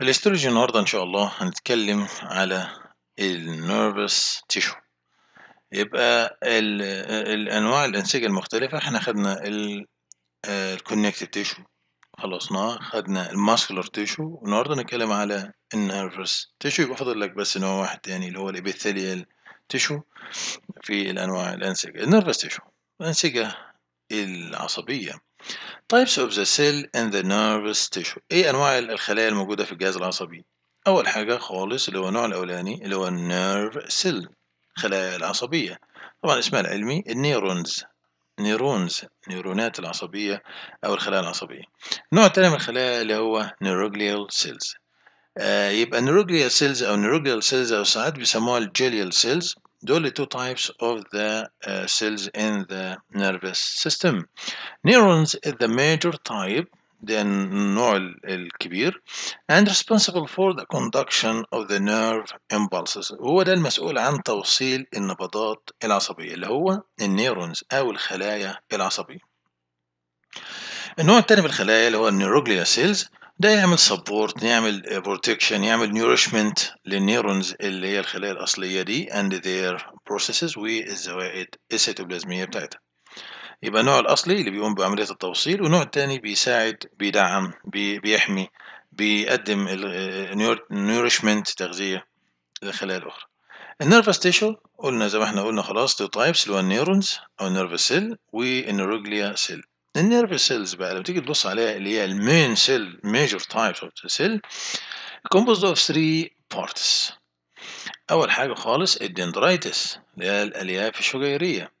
في الاستولوجي النهاردة إن شاء الله هنتكلم على النيرفس تيشو يبقى ال الأنواع الأنسجة المختلفة احنا خدنا الكونكتيف تيشو آه، خلصناه خدنا الماسكولار تيشو النهاردة هنتكلم على النيرفس تيشو يبقى فاضل لك بس نوع واحد تاني اللي هو الإبيثيليال تيشو في الأنواع الأنسجة النيرفس تيشو الأنسجة العصبية Types of the cell in the nervous tissue ايه انواع الخلايا الموجودة في الجهاز العصبي اول حاجة خالص اللي هو النوع الاولاني اللي هو النيرف سيل الخلايا العصبية طبعا اسمها العلمي النيرونز نيرونز نيرونات العصبية او الخلايا العصبية النوع التاني من الخلايا اللي هو نيروجليال سيلز آه يبقى نيروجليال سيلز او نيروجليال سيلز او ساعات بيسموها الجيليال سيلز دول two types of the uh, cells in the nervous system neurons is the major type the النوع الكبير and responsible for the conduction of the nerve impulses هو ده المسؤول عن توصيل النبضات العصبية اللي هو النيرونز أو الخلايا العصبية النوع التاني من الخلايا اللي هو النيوروجليا سيلز ده يعمل سبورت يعمل بروتكشن آه، يعمل نيورشمنت للنيورونز اللي هي الخلايا الاصليه دي اند ذير بروسيسز والزوائد السيتوبلازميه بتاعتها يبقى النوع الاصلي اللي بيقوم بعمليه التوصيل ونوع الثاني بيساعد بيدعم بي بيحمي بيقدم آه، نيورشمنت تغذيه للخلايا الاخرى النيرفس تيشو قلنا زي ما احنا قلنا خلاص تو تايبس اللي هو النيورونز او النيرفس سيل والنيروجليا سيل النيرف سيلز بقى لو تيجي تبص عليها اللي هي المين سيل ميجور تايبس اوف سيل كومبوزد اوف 3 بارتس اول حاجه خالص الدندرايتس اللي هي الالياف الشجيريه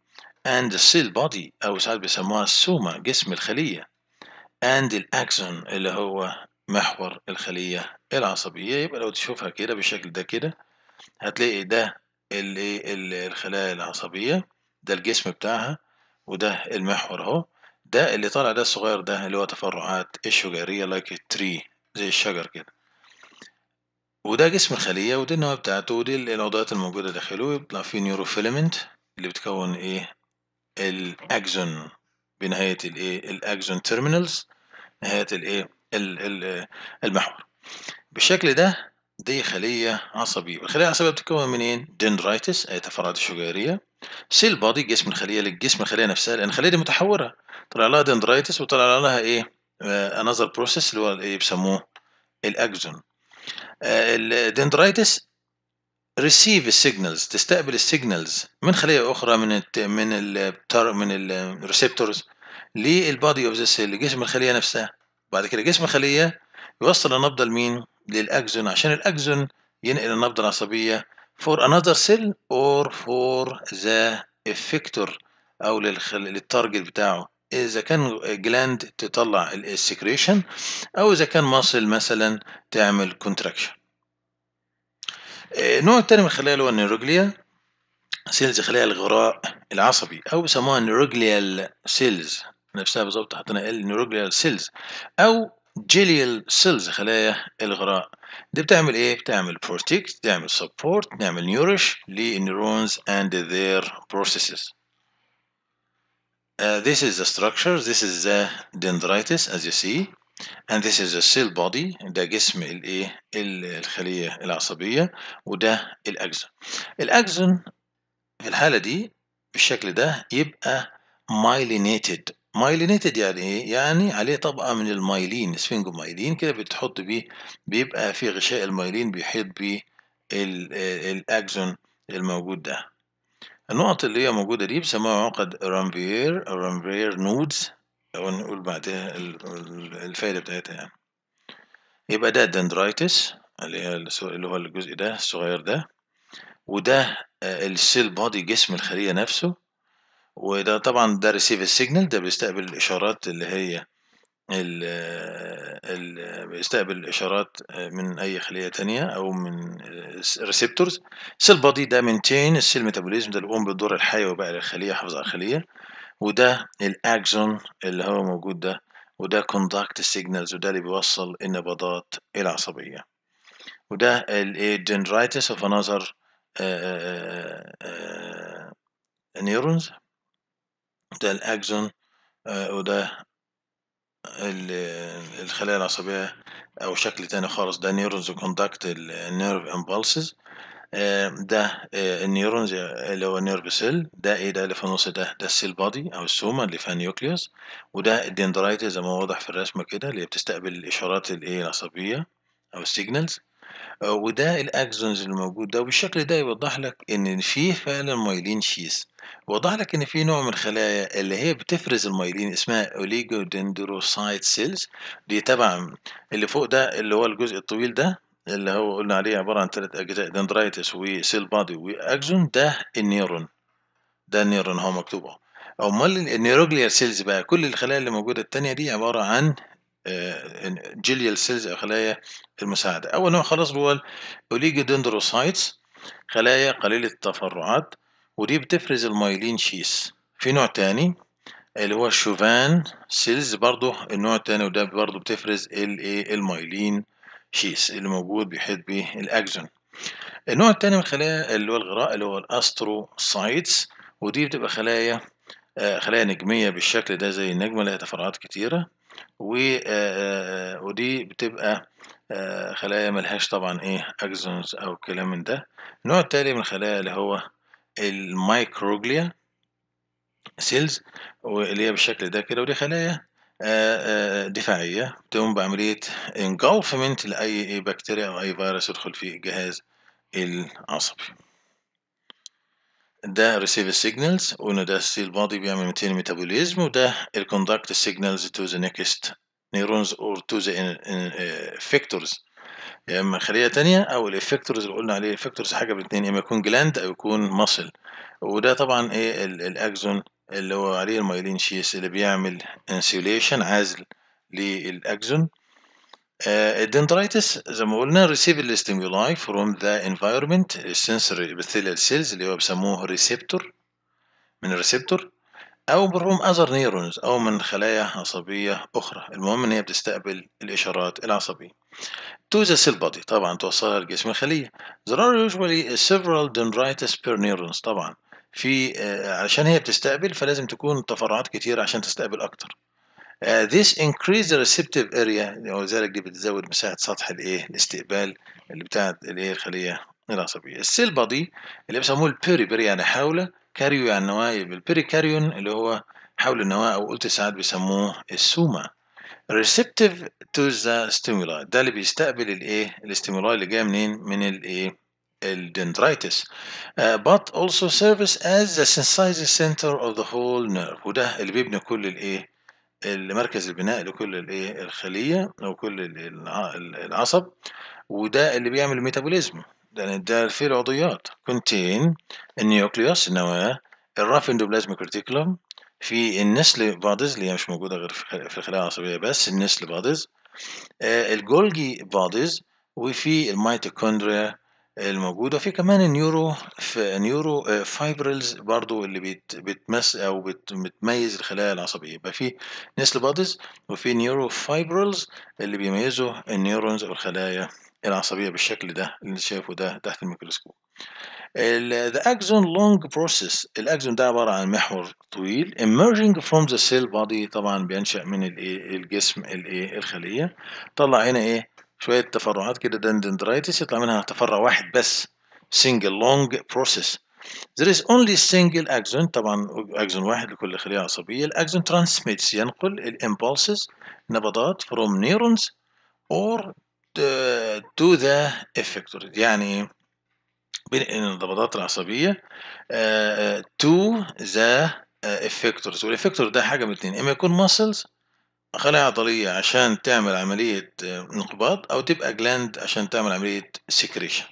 اند السيل بودي او ساعات بيسموها السوما جسم الخليه اند الاكسون اللي هو محور الخليه العصبيه يبقى لو تشوفها كده بالشكل ده كده هتلاقي ده اللي الخلايا العصبيه ده الجسم بتاعها وده المحور اهو ده اللي طالع ده الصغير ده اللي هو تفرعات الشجرية لايك تري زي الشجر كده وده جسم الخلية ودي النواة بتاعته ودي العضويات الموجودة داخله يطلع فيه نيوروفيلمنت اللي بتكون ايه الاكزون بنهاية الايه الاكزون تيرمينالز نهاية الايه المحور بالشكل ده دي خلية عصبية والخلية العصبية بتتكون منين؟ دندرايتس أي تفرعات الشجيرية سيل بودي جسم الخليه للجسم الخليه نفسها لان الخليه دي متحوره طلع لها دندرايتس وطلع لها ايه انذر آه، بروسيس اللي هو ايه بيسموه الاكزون الدندرايتس ريسيف السيجنالز تستقبل السيجنالز من خليه اخرى من الـ من الـ من الريسبتورز للبادي اوف ذا سيل لجسم الخليه نفسها بعد كده جسم الخليه يوصل النبضه لمين للاكزون عشان الاكزون ينقل النبضه العصبيه for another cell or for the effector او للخل... للتارجت بتاعه اذا كان جلاند تطلع السكريشن او اذا كان ماسل مثلا تعمل كونتراكشن النوع آه، التاني من الخلايا اللي هو النيروجليا سيلز خلايا الغراء العصبي او بيسموها نيروجليال سيلز نفسها بالظبط حطينا ال نيروجليال سيلز او جيليال سيلز خلايا الغراء دي بتعمل ايه بتعمل بروتكت تعمل سبورت نعمل نيورش للنيورونز and their processes uh, this is the structure this is the dendritis as you see and this is the cell body ده جسم الايه الخليه العصبيه وده الاكزون الاكزون في الحاله دي بالشكل ده يبقى myelinated مايلينيتد يعني ايه؟ يعني عليه طبقة من المايلين مايلين كده بتحط بيه بيبقى في غشاء المايلين بيحيط بيه آه، الاكزون الموجود ده النقط اللي هي موجودة دي بيسموها عقد رامفير رامفير نودز أو نقول بعدها الفايدة بتاعتها يعني يبقى ده دندرايتس اللي هي اللي هو الجزء ده الصغير ده وده آه، السيل بودي جسم الخلية نفسه وده طبعا ده ريسيف السيجنال ده بيستقبل الاشارات اللي هي ال ال بيستقبل الاشارات من اي خليه تانية او من ريسبتورز سيل بودي ده مينتين السيل ميتابوليزم ده بيقوم بالدور الحيوي بقى للخليه حافظ على الخليه وده الاكزون اللي هو موجود ده وده كوندكت سيجنالز وده اللي بيوصل النبضات العصبيه وده الدندرايتس اوف انذر نيورونز ده الاكزون آه وده الخلايا العصبية أو شكل تاني خالص ده نيرونز كونتاكت النيرف امبالسز ده النيورونز آه، اللي هو نيرف سيل ده ايه ده اللي في النص ده ده السيل بادي او السوما اللي فيها نيوكليوس وده الدندرايت زي ما واضح في الرسمة كده اللي بتستقبل الإشارات الايه العصبية أو السيجنالز آه، وده الاكزونز اللي موجود ده وبالشكل ده يوضح لك ان فيه فعلا مايلين شيز وضح لك ان في نوع من الخلايا اللي هي بتفرز المايلين اسمها اوليجودندروسايت سيلز دي تبع اللي فوق ده اللي هو الجزء الطويل ده اللي هو قلنا عليه عباره عن ثلاث اجزاء دندرايتس وسيل بادي واكزون ده النيرون ده النيرون هو مكتوب اهو امال النيروجليا سيلز بقى كل الخلايا اللي موجوده التانية دي عباره عن آه، جليال سيلز أو خلايا المساعدة أول نوع خلاص هو الأوليجودندروسايتس خلايا قليلة التفرعات ودي بتفرز المايلين شيس في نوع تاني اللي هو الشوفان سيلز برضه النوع التاني وده برضه بتفرز الايه المايلين شيس اللي موجود بيحيط الأكزون النوع التاني من الخلايا اللي هو الغراء اللي هو الاستروسايتس ودي بتبقى خلايا آه، خلايا نجمية بالشكل ده زي النجمة لها تفرعات كتيرة آه، آه، ودي بتبقى آه، خلايا ملهاش طبعًا إيه اكزونز أو كلام من ده. النوع التالي من الخلايا اللي هو المايكروجليا سيلز واللي هي بالشكل ده كده، ودي خلايا دفاعية بتقوم بعملية انجولفمنت لأي بكتيريا إيه، أو أي فيروس يدخل في الجهاز العصبي. ده ريسيف سيجنالز قلنا ده السيل بادي بيعمل 200 ميتابوليزم وده الكوندكت conduct تو ذا نيكست نيرونز اور تو ذا the uh, يا اما خليه تانية او الافكتورز اللي قلنا عليه الافكتورز حاجه من اتنين يا اما يكون جلاند او يكون ماسل وده طبعا ايه الاكزون اللي هو عليه المايلين شيس اللي بيعمل انسيوليشن عازل للاكزون Uh, آه، الدندرايتس زي ما قلنا receive the stimuli from the environment sensory epithelial cells اللي هو بيسموه ريسبتور من الريسبتور او بروم اذر نيرونز او من خلايا عصبيه اخرى المهم ان هي بتستقبل الاشارات العصبيه to the cell body طبعا توصلها لجسم الخليه there are usually several dendrites per neurons طبعا في uh, آه، عشان هي بتستقبل فلازم تكون تفرعات كتير عشان تستقبل اكتر Uh, this increase the receptive area يعني وذلك دي بتزود مساحة سطح الايه الاستقبال اللي بتاعت الايه الخلية العصبية السيل بادي اللي بيسموه البيريبري يعني حول كاريو يعني البيري البيريكاريون اللي هو حول النواة أو قلت ساعات بيسموه السوما receptive to the stimuli ده اللي بيستقبل الايه الاستيمولاي اللي جايه منين من الايه الدندرايتس uh, but also serves as the sensitizing center of the whole nerve وده اللي بيبني كل الايه المركز البناء لكل الايه الخليه او كل العصب وده اللي بيعمل الميتابوليزم ده يعني ده في العضويات كونتين النيوكليوس النواه الراف اندوبلازميك ريتيكولم في النسل بادز اللي هي مش موجوده غير في الخلايا العصبيه بس النسل بادز آه، الجولجي بادز وفي الميتوكوندريا الموجودة في كمان النيورو في نيورو آه، فايبرلز برضو اللي بيت بتمس او بتميز الخلايا العصبية يبقى في نسل بادز وفي نيورو فايبرلز اللي بيميزوا النيورونز او الخلايا العصبية بالشكل ده اللي انت شايفه ده تحت الميكروسكوب The axon long process الأكزون ده عبارة عن محور طويل emerging from the cell body طبعا بينشأ من إيه، الجسم الإيه الخلية طلع هنا إيه شوية تفرعات كده دندندرايتس يطلع منها تفرع واحد بس سنجل لونج بروسيس there is only single axon طبعا اكزون واحد لكل خلية عصبية الاكزون transmits ينقل impulses نبضات from neurons or to the effector يعني بين النبضات العصبية آه، آه، to the effectors effector ده حاجة من اتنين اما يكون muscles خلايا عضلية عشان تعمل عملية آه، انقباض أو تبقى جلاند عشان تعمل عملية سكريشن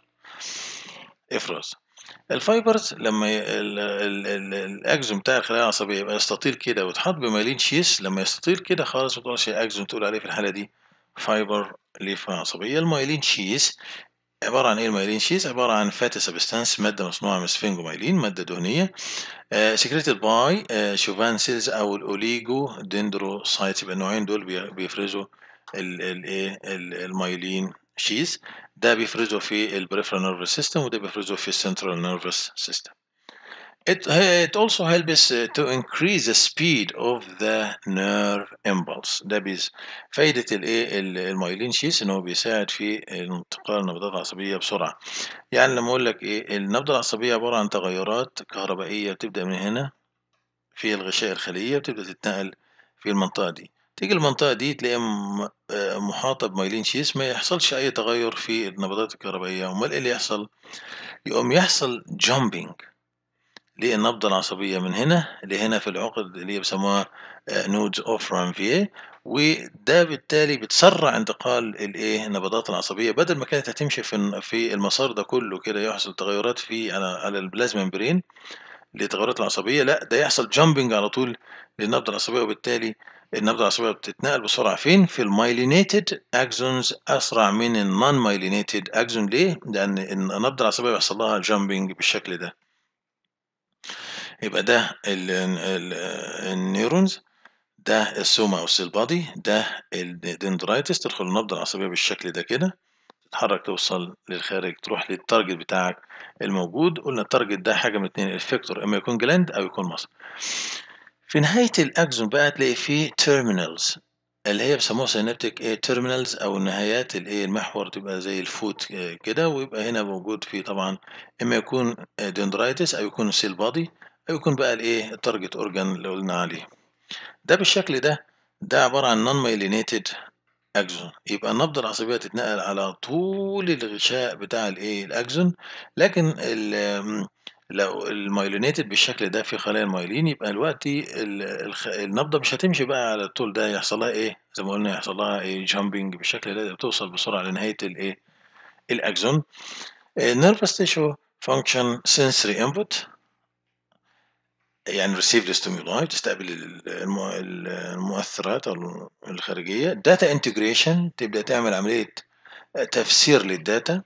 إفراز الفايبرز لما الاكزون بتاع الخلايا العصبيه يبقى يستطيل كده ويتحط بميلين شيس لما يستطيل كده خالص ما تقولش اكزون تقول عليه في الحاله دي فايبر ليفه عصبيه المايلين شيس عبارة عن إيه المايلين شيز؟ عبارة عن فاتي سبستانس مادة مصنوعة من مايلين مادة دهنية سكريتد آه، باي آه، شوفان سيلز أو الأوليجو دندروسايتس يبقى النوعين دول بيفرزوا الإيه المايلين شيز ده بيفرزه في البريفرال نيرفس سيستم وده بيفرزه في السنترال نيرفس سيستم It, it also helps uh, to increase the speed of the nerve impulse ده بيز فايدة الايه المايلين شيس ان هو بيساعد في انتقال النبضات العصبية بسرعة يعني لما اقول لك ايه النبضة العصبية عبارة عن تغيرات كهربائية بتبدأ من هنا في الغشاء الخلية بتبدأ تتنقل في المنطقة دي تيجي المنطقة دي تلاقيها آه، محاطة بمايلين شيس ما يحصلش أي تغير في النبضات الكهربائية أمال إيه اللي يحصل؟ يقوم يحصل جامبينج للنبضة العصبية من هنا لهنا في العقد اللي بيسموها آه، نودز اوف رانفيه وده بالتالي بتسرع انتقال الايه النبضات العصبيه بدل ما كانت هتمشي في في المسار ده كله كده يحصل تغيرات في على على البلازما امبرين للتغيرات العصبيه لا ده يحصل جامبنج على طول للنبضه العصبيه وبالتالي النبضه العصبيه بتتنقل بسرعه فين في المايلينيتد اكزونز اسرع من النون مايلينيتد اكزون ليه لان النبضه العصبيه بيحصل لها جامبنج بالشكل ده يبقى ده ال ال ده السوما او السيل بادي ده الدندرايتس تدخل النبضة العصبية بالشكل ده كده تتحرك توصل للخارج تروح للتارجت بتاعك الموجود قلنا التارجت ده حاجة من اتنين الفيكتور اما يكون جلاند او يكون مصر في نهاية الاكزون بقى تلاقي فيه تيرمينالز اللي هي بيسموها سينابتيك ايه تيرمينالز او النهايات الايه المحور تبقى زي الفوت آه، كده ويبقى هنا موجود فيه طبعا اما يكون دندرايتس آه، او يكون سيل بادي هيكون بقى الايه التارجت اورجان اللي قلنا عليه ده بالشكل ده ده عبارة عن نون مايلينيتد اكزون يبقى النبضة العصبية تتنقل على طول الغشاء بتاع الايه الاكزون لكن ال لو المايلينيتد بالشكل ده في خلايا المايلين يبقى الوقت النبضة مش هتمشي بقى على الطول ده يحصل لها ايه زي ما قلنا يحصل لها ايه جامبنج بالشكل ده بتوصل بسرعة لنهاية الايه الاكزون النيرفس تيشو فانكشن سنسري انبوت يعني ريسيف ستيمولاي تستقبل المؤثرات او الخارجيه داتا انتجريشن تبدا تعمل عمليه تفسير للداتا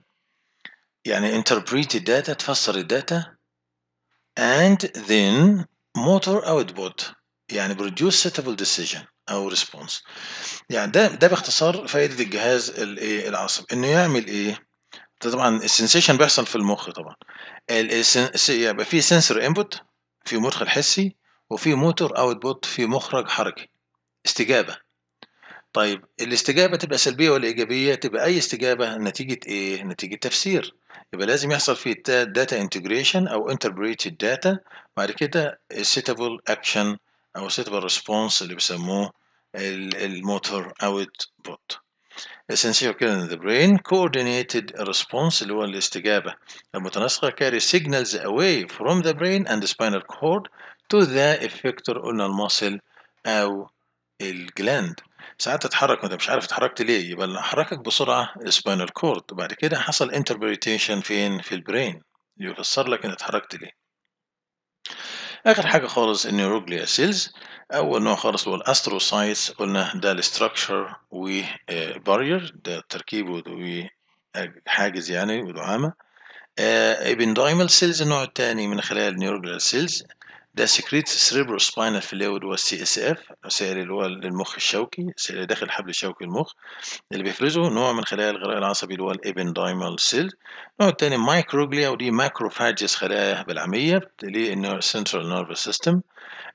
يعني انتربريت الداتا تفسر الداتا and then motor output يعني produce suitable decision او response يعني ده ده باختصار فائده الجهاز الايه العصبي انه يعمل ايه طبعا السنسيشن بيحصل في المخ طبعا يبقى يعني في سنسور انبوت في مدخل حسي وفي موتور اوتبوت في مخرج حركي استجابة طيب الاستجابة تبقى سلبية ولا إيجابية تبقى أي استجابة نتيجة إيه نتيجة تفسير يبقى لازم يحصل فيه داتا انتجريشن أو انتربريتد داتا بعد كده سيتابل اكشن أو سيتابل ريسبونس اللي بيسموه الموتور بوت essential in the brain coordinated response اللي هو الاستجابة المتناسقة carry signals away from the brain and the spinal cord to the effector قلنا المصل أو الجلاند ساعات تتحرك وانت مش عارف اتحركت ليه يبقى اللي حركك بسرعة spinal cord وبعد كده حصل interpretation فين في البرين يفسر لك ان اتحركت ليه اخر حاجه خالص النيوروجليا سيلز اول نوع خالص هو الاستروسايتس قلنا ده الاستراكشر وبارير ده التركيب وحاجز يعني ودعامه آه، ابن دايمال سيلز النوع الثاني من خلال النيوروجليا سيلز ده سكريت سريبرو سباينال فلويد اللي هو السي اس اف سائل اللي هو للمخ الشوكي سائل داخل حبل شوكي المخ اللي بيفرزه نوع من خلايا الغراء العصبي اللي هو الابندايمال سيل النوع التاني مايكروجليا ودي ماكروفاجس خلايا بالعامية للنير سنترال نيرفس سيستم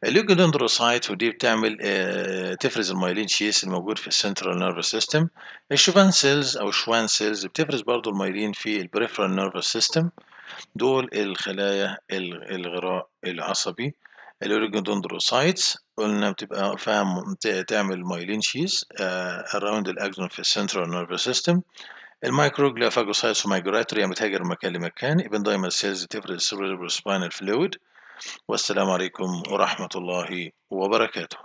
الليجودندروسايت ودي بتعمل آه، تفرز المايلين شيس الموجود في السنترال نيرفس سيستم الشوفان سيلز او شوان سيلز بتفرز برضو المايلين في البريفرال نيرفس سيستم دول الخلايا الغراء العصبي الاوريجودندروسايتس قلنا بتبقى فاهم تعمل مايلين شيز اراوند الاكزون في السنترال نيرفس سيستم المايكروجلافاجوسايتس يعني بتهاجر مكان لمكان ابن دايما سيلز تفرز سيريبروسباينال فلويد والسلام عليكم ورحمة الله وبركاته